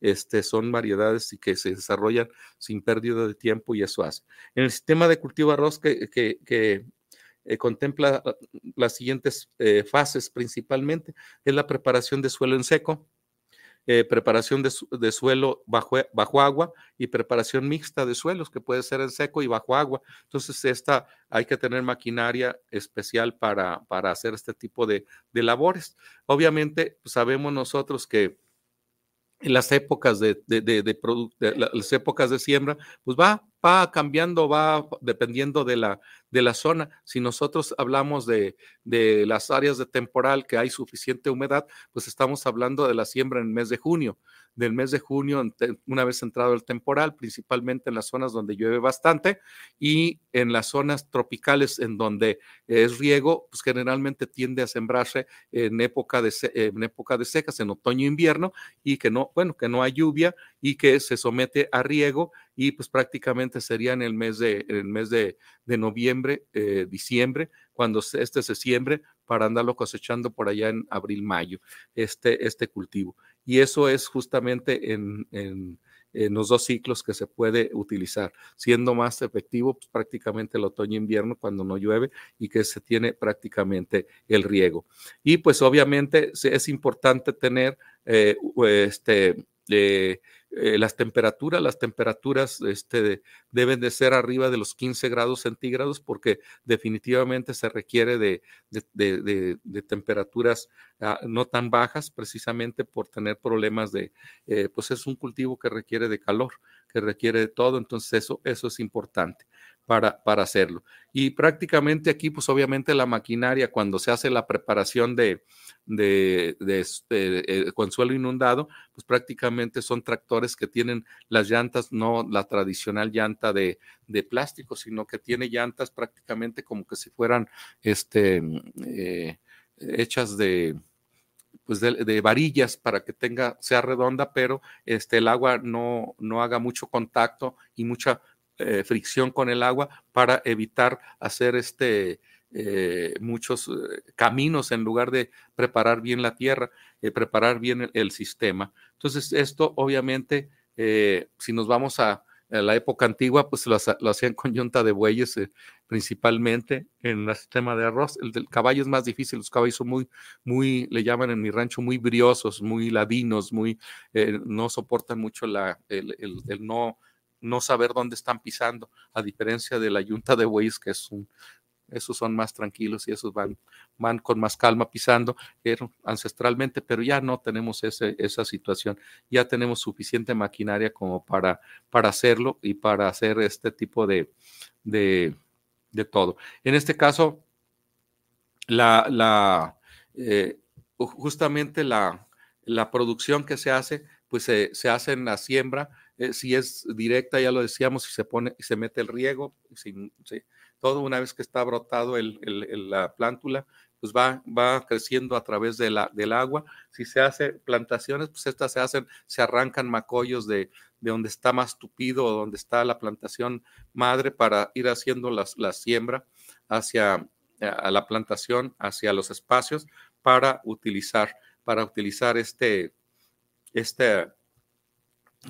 este, son variedades y que se desarrollan sin pérdida de tiempo y eso hace. En el sistema de cultivo arroz que, que, eh, contempla ah, las siguientes eh, fases principalmente, es la preparación de suelo en seco, eh, preparación de, suelo bajo, bajo, agua y preparación mixta de suelos, que puede ser en seco y bajo agua. Entonces, esta, hay que tener maquinaria especial para, para hacer este tipo de, labores. Obviamente, pues, sabemos nosotros que en las épocas de, las épocas de siembra, pues va, va cambiando, va dependiendo de la, de la zona. Si nosotros hablamos de, de las áreas de temporal que hay suficiente humedad, pues estamos hablando de la siembra en el mes de junio del mes de junio, una vez entrado el temporal, principalmente en las zonas donde llueve bastante y en las zonas tropicales en donde es riego, pues generalmente tiende a sembrarse en época de, en época de secas, en otoño invierno, y que no, bueno, que no hay lluvia y que se somete a riego y pues prácticamente sería en el mes de, el mes de, noviembre, eh, diciembre, cuando este se siembre para andarlo cosechando por allá en abril, mayo, este, este cultivo. Y eso es justamente en, los dos ciclos que se puede utilizar, siendo más efectivo pues, prácticamente el otoño-invierno cuando no llueve y que se tiene prácticamente el riego. Y pues obviamente es importante tener eh, este, eh, eh, las temperaturas, las temperaturas este, deben de ser arriba de los 15 grados centígrados porque definitivamente se requiere de, temperaturas ah, no tan bajas precisamente por tener problemas de, eh, pues es un cultivo que requiere de calor, que requiere de todo, entonces eso, eso es importante para, hacerlo. Y prácticamente aquí, pues obviamente la maquinaria, cuando se hace la preparación de, de, de, este, eh, consuelo inundado, pues prácticamente son tractores que tienen las llantas, no la tradicional llanta de, plástico, sino que tiene llantas prácticamente como que si fueran este, eh, hechas pues, de, varillas para que tenga, sea redonda, pero este, el agua no, no haga mucho contacto y mucha eh, fricción con el agua para evitar hacer este, eh, muchos eh, caminos en lugar de preparar bien la tierra, preparar bien el, sistema. Entonces, esto obviamente, si nos vamos a, la época antigua, pues lo, hacían con yunta de bueyes principalmente en el sistema de arroz. El del caballo es más difícil, los caballos son muy, muy, le llaman en mi rancho, muy briosos, muy ladinos, muy, no soportan mucho la, el, el no no saber dónde están pisando, a diferencia de la yunta de bueyes, que es un, esos son más tranquilos y esos van, van con más calma pisando ancestralmente, pero ya no tenemos ese, esa situación, ya tenemos suficiente maquinaria como para, para hacerlo y para hacer este tipo de, de, todo. En este caso, la, la eh, justamente la, producción que se hace, pues se, se hace en la siembra, eh, si es directa, ya lo decíamos, si se pone, y se mete el riego, si, todo una vez que está brotado la plántula, pues va, va creciendo a través de la, del agua. Si se hace plantaciones, pues estas se hacen, se arrancan macollos de, donde está más tupido o donde está la plantación madre para ir haciendo las, la siembra hacia la plantación, hacia los espacios para utilizar, para utilizar este, este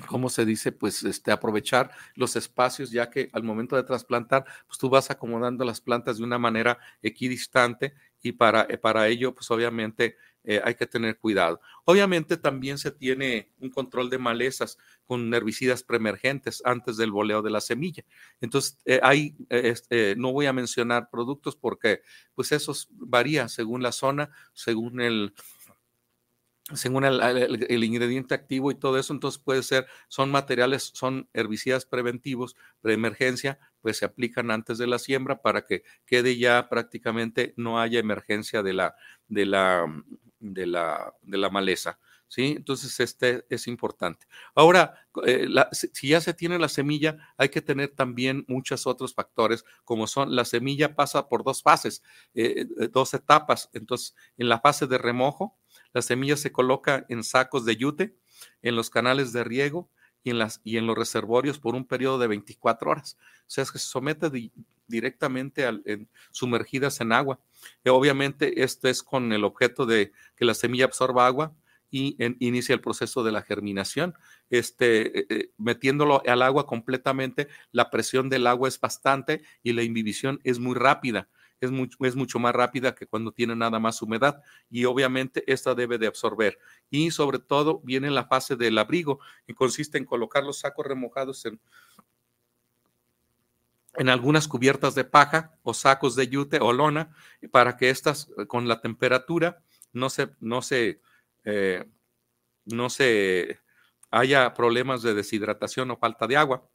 ¿cómo se dice? Pues este, aprovechar los espacios, ya que al momento de trasplantar, pues tú vas acomodando las plantas de una manera equidistante y para, eh, para ello, pues obviamente eh, hay que tener cuidado. Obviamente también se tiene un control de malezas con herbicidas preemergentes antes del boleo de la semilla. Entonces, eh, hay, no voy a mencionar productos porque pues esos varía según la zona, según el, según el, ingrediente activo y todo eso, entonces puede ser, son materiales, son herbicidas preventivos, preemergencia, pues se aplican antes de la siembra para que quede ya prácticamente no haya emergencia de la, de la, de la, de la maleza. ¿Sí? Entonces, este es importante. Ahora, eh, si ya se tiene la semilla, hay que tener también muchos otros factores, como son la semilla pasa por dos fases, eh, eh, dos etapas. Entonces, en la fase de remojo, la semilla se coloca en sacos de yute, en los canales de riego y en, las, y en los reservorios por un periodo de 24 horas. O sea, es que se somete directamente sumergidas en agua. Eh, obviamente esto es con el objeto de que la semilla absorba agua y inicie inicia el proceso de la germinación. Este, eh, eh, metiéndolo al agua completamente, la presión del agua es bastante y la inhibición es muy rápida es, mucho, es mucho más rápida que cuando tiene nada más humedad y obviamente esta debe de absorber. Y sobre todo viene la fase del abrigo, que consiste en colocar los sacos remojados en, en algunas cubiertas de paja o sacos de yute o lona para que estas con la temperatura no se, no se, eh, no se haya problemas de deshidratación o falta de agua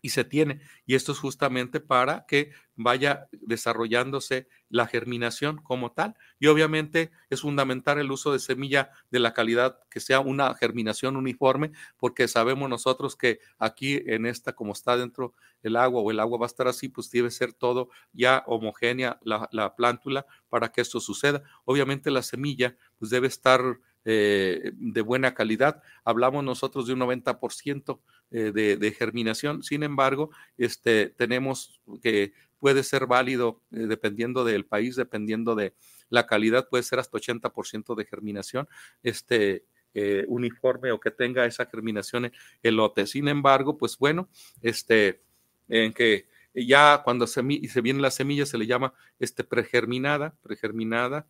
y se tiene. Y esto es justamente para que vaya desarrollándose la germinación como tal. Y obviamente es fundamental el uso de semilla de la calidad que sea una germinación uniforme, porque sabemos nosotros que aquí en esta, como está dentro el agua o el agua va a estar así, pues debe ser todo ya homogénea la, plántula para que esto suceda. Obviamente la semilla pues debe estar eh, de buena calidad. Hablamos nosotros de un 90% eh, de, germinación. Sin embargo, este, tenemos que puede ser válido eh, dependiendo del país, dependiendo de la calidad, puede ser hasta 80% de germinación. Este, eh, uniforme o que tenga esa germinación en el lote. Sin embargo, pues bueno, este, en que ya cuando se, se viene la semilla se le llama este pregerminada, pregerminada,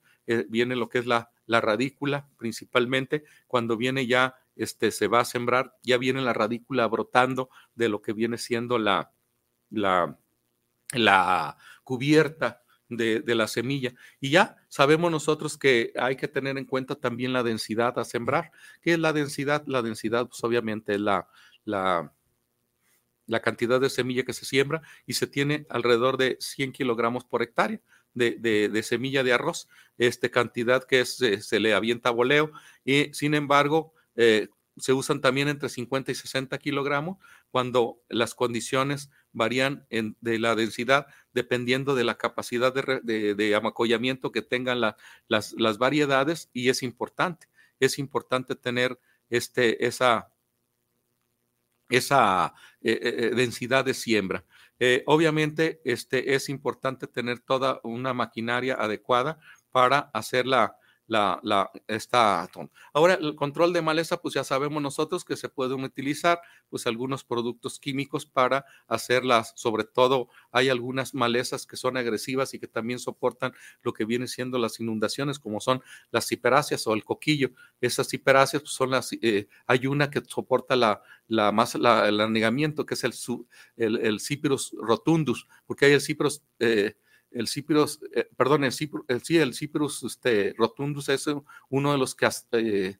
viene lo que es la, la radícula principalmente, cuando viene ya este, se va a sembrar, ya viene la radícula brotando de lo que viene siendo la, la, cubierta de, la semilla. Y ya sabemos nosotros que hay que tener en cuenta también la densidad a sembrar. ¿Qué es la densidad? La densidad, pues obviamente, es la, la, la, cantidad de semilla que se siembra y se tiene alrededor de 100 kilogramos por hectárea. De, semilla de arroz, este cantidad que eh, se, le avienta a voleo, y eh, sin embargo, eh, se usan también entre 50 y 60 kilogramos cuando las condiciones varían de la densidad dependiendo de la capacidad de, amacollamiento que tengan las, variedades y es importante, es importante tener este, esa, esa eh, eh, densidad de siembra. obviamente este, es importante tener toda una maquinaria adecuada para hacer la, la, la, esta Ahora, el control de maleza, pues ya sabemos nosotros que se pueden utilizar pues algunos productos químicos para hacerlas, sobre todo hay algunas malezas que son agresivas y que también soportan lo que viene siendo las inundaciones, como son las ciperáceas o el coquillo. Esas ciperáceas pues, son las, eh, hay una que soporta la, la más, el anegamiento, que es el, el, el rotundus, porque hay el ciprus Eh, el Cyprus, eh, perdón, el Cyprus, el, sí, este, Rotundus es uno de los que eh,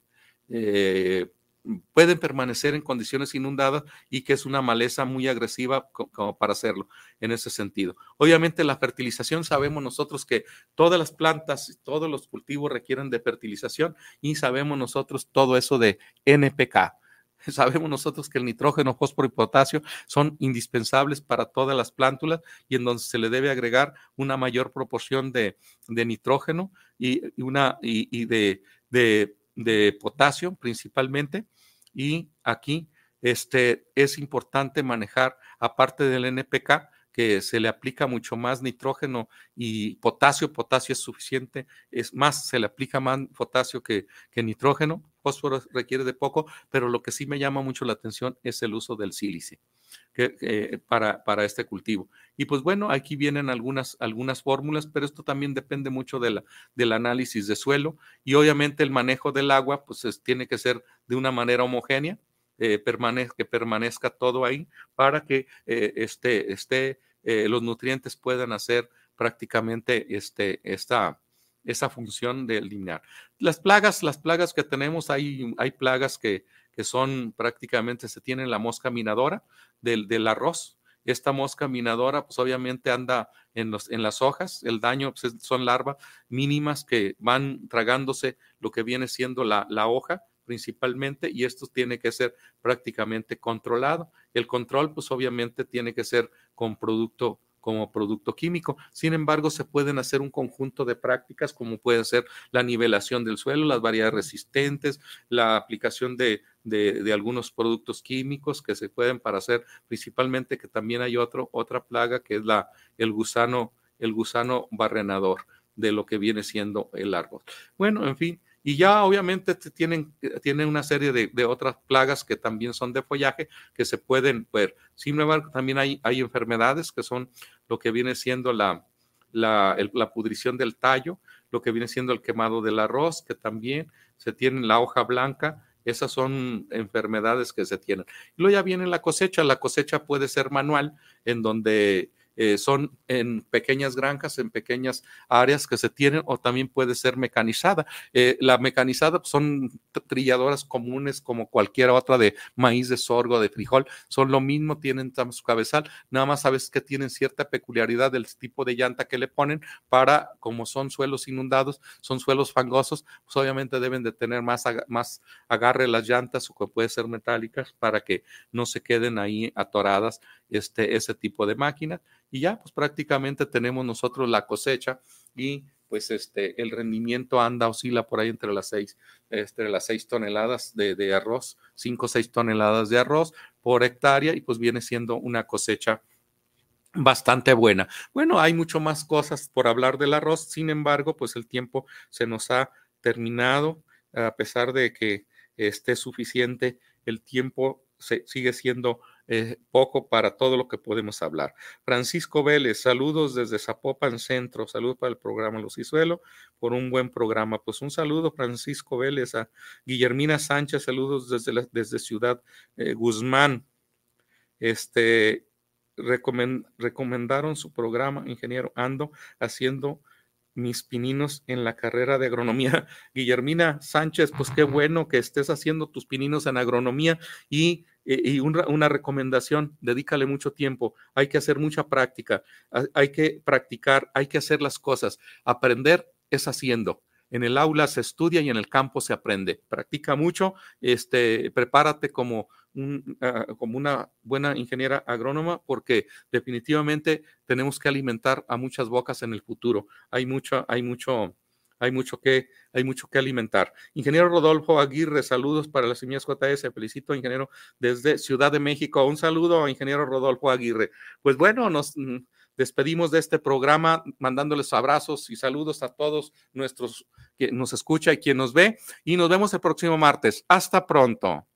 eh, pueden permanecer en condiciones inundadas y que es una maleza muy agresiva como para hacerlo en ese sentido. Obviamente la fertilización, sabemos nosotros que todas las plantas, todos los cultivos requieren de fertilización y sabemos nosotros todo eso de NPK. <laughs> Sabemos nosotros que el nitrógeno, fósforo y potasio son indispensables para todas las plántulas y en donde se le debe agregar una mayor proporción de, nitrógeno y, una, y, de, de, potasio principalmente. Y aquí este, es importante manejar, aparte del NPK, que se le aplica mucho más nitrógeno y potasio, potasio es suficiente, es más, se le aplica más potasio que nitrógeno fósforo requiere de poco, pero lo que sí me llama mucho la atención es el uso del sílice para, para, este cultivo. Y pues bueno, aquí vienen algunas, algunas fórmulas, pero esto también depende mucho de la, del análisis de suelo y obviamente el manejo del agua, pues tiene que ser de una manera homogénea, eh, que permanezca todo ahí para que eh, este este, eh, los nutrientes puedan hacer prácticamente este, esta esa función de eliminar. Las plagas, las plagas que tenemos, hay, hay plagas que, son prácticamente, se tiene la mosca minadora del, del arroz. Esta mosca minadora, pues obviamente anda en, los, en las hojas, el daño pues, son larvas mínimas que van tragándose lo que viene siendo la, la hoja principalmente y esto tiene que ser prácticamente controlado. El control, pues obviamente tiene que ser con producto como producto químico. Sin embargo, se pueden hacer un conjunto de prácticas como puede ser la nivelación del suelo, las variedades resistentes, la aplicación de, de, de, algunos productos químicos que se pueden para hacer, principalmente que también hay otro, otra plaga que es la, el, gusano, el gusano barrenador de lo que viene siendo el árbol. Bueno, en fin, y ya obviamente tienen, una serie de, otras plagas que también son de follaje que se pueden ver. Sin embargo, también hay, hay enfermedades que son lo que viene siendo la, la, pudrición del tallo, lo que viene siendo el quemado del arroz, que también se tiene la hoja blanca. Esas son enfermedades que se tienen. Y luego ya viene la cosecha. La cosecha puede ser manual, en donde eh, son en pequeñas granjas, en pequeñas áreas que se tienen o también puede ser mecanizada. Eh, la mecanizada son trilladoras comunes como cualquier otra de maíz, de sorgo, de frijol, son lo mismo, tienen su cabezal, nada más sabes que tienen cierta peculiaridad del tipo de llanta que le ponen para, como son suelos inundados, son suelos fangosos, pues obviamente deben de tener más, más agarre las llantas o que puede ser metálicas para que no se queden ahí atoradas este, ese tipo de máquina Y ya, pues prácticamente tenemos nosotros la cosecha y pues este, el rendimiento anda, oscila por ahí entre las seis entre las seis toneladas de, arroz, cinco o 6 toneladas de arroz por hectárea y pues viene siendo una cosecha bastante buena. Bueno, hay mucho más cosas por hablar del arroz, sin embargo, pues el tiempo se nos ha terminado, a pesar de que esté suficiente, el tiempo sigue siendo eh, poco para todo lo que podemos hablar. Francisco Vélez, saludos desde Zapopan Centro, saludos para el programa Los Lucisuelo, por un buen programa. Pues un saludo, Francisco Vélez, a Guillermina Sánchez, saludos desde, desde Ciudad eh, Guzmán. Este, recomendaron su programa, ingeniero Ando, haciendo mis pininos en la carrera de agronomía. <laughs> Guillermina Sánchez, pues qué bueno que estés haciendo tus pininos en agronomía y, eh, una, recomendación, dedícale mucho tiempo, hay que hacer mucha práctica, hay que practicar, hay que hacer las cosas, aprender es haciendo en el aula se estudia y en el campo se aprende. Practica mucho, este, prepárate como, un, ah, como una buena ingeniera agrónoma porque definitivamente tenemos que alimentar a muchas bocas en el futuro. Hay mucho, hay mucho, hay mucho que, hay mucho que alimentar. Ingeniero Rodolfo Aguirre, saludos para las semillas JS, felicito, ingeniero, desde Ciudad de México. Un saludo, ingeniero Rodolfo Aguirre. Pues bueno, nos, despedimos de este programa mandándoles abrazos y saludos a todos nuestros que nos escucha y quien nos ve y nos vemos el próximo martes. Hasta pronto.